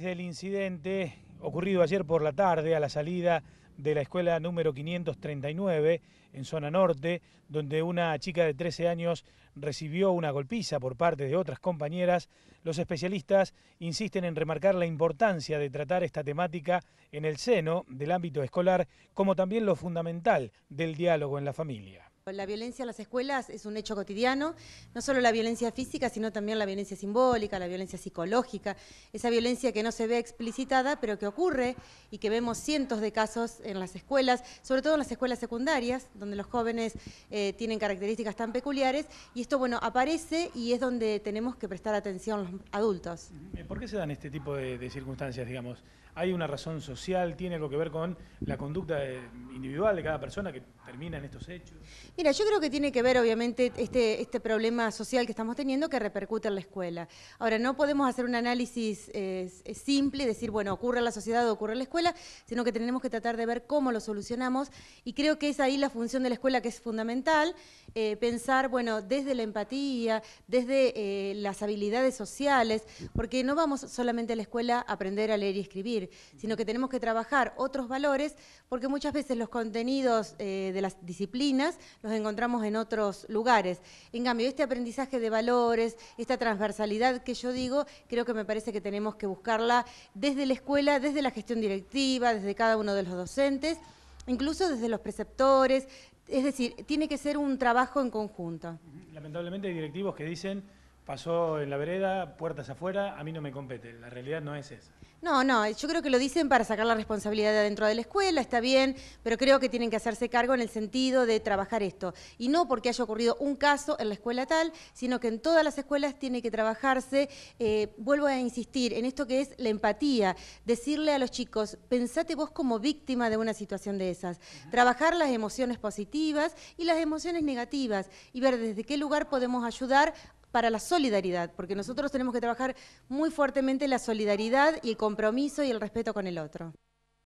Del incidente ocurrido ayer por la tarde a la salida de la escuela número 539 en zona norte, donde una chica de 13 años recibió una golpiza por parte de otras compañeras, los especialistas insisten en remarcar la importancia de tratar esta temática en el seno del ámbito escolar, como también lo fundamental del diálogo en la familia. La violencia en las escuelas es un hecho cotidiano, no solo la violencia física, sino también la violencia simbólica, la violencia psicológica, esa violencia que no se ve explicitada, pero que ocurre y que vemos cientos de casos en las escuelas, sobre todo en las escuelas secundarias, donde los jóvenes eh, tienen características tan peculiares, y esto, bueno, aparece y es donde tenemos que prestar atención los adultos. Eh, ¿Por qué se dan este tipo de, circunstancias, digamos? ¿Hay una razón social? ¿Tiene algo que ver con la conducta eh, individual de cada persona que termina en estos hechos? Mira, yo creo que tiene que ver, obviamente, este, este problema social que estamos teniendo que repercute en la escuela. Ahora, no podemos hacer un análisis eh, simple, decir, bueno, ocurre en la sociedad o ocurre en la escuela, sino que tenemos que tratar de ver cómo lo solucionamos y creo que es ahí la función de la escuela que es fundamental, eh, pensar, bueno, desde la empatía, desde eh, las habilidades sociales, porque no vamos solamente a la escuela a aprender a leer y escribir, sino que tenemos que trabajar otros valores, porque muchas veces los contenidos eh, de las disciplinas los encontramos en otros lugares. En cambio, este aprendizaje de valores, esta transversalidad que yo digo, creo que me parece que tenemos que buscarla desde la escuela, desde la gestión directiva, desde cada uno de los docentes, incluso desde los preceptores, es decir, tiene que ser un trabajo en conjunto. Lamentablemente hay directivos que dicen pasó en la vereda, puertas afuera, a mí no me compete, la realidad no es esa. No, no, yo creo que lo dicen para sacar la responsabilidad de adentro de la escuela, está bien, pero creo que tienen que hacerse cargo en el sentido de trabajar esto. Y no porque haya ocurrido un caso en la escuela tal, sino que en todas las escuelas tiene que trabajarse, eh, vuelvo a insistir, en esto que es la empatía, decirle a los chicos, pensate vos como víctima de una situación de esas, trabajar las emociones positivas y las emociones negativas y ver desde qué lugar podemos ayudar para la solidaridad, porque nosotros tenemos que trabajar muy fuertemente la solidaridad y el compromiso y el respeto con el otro.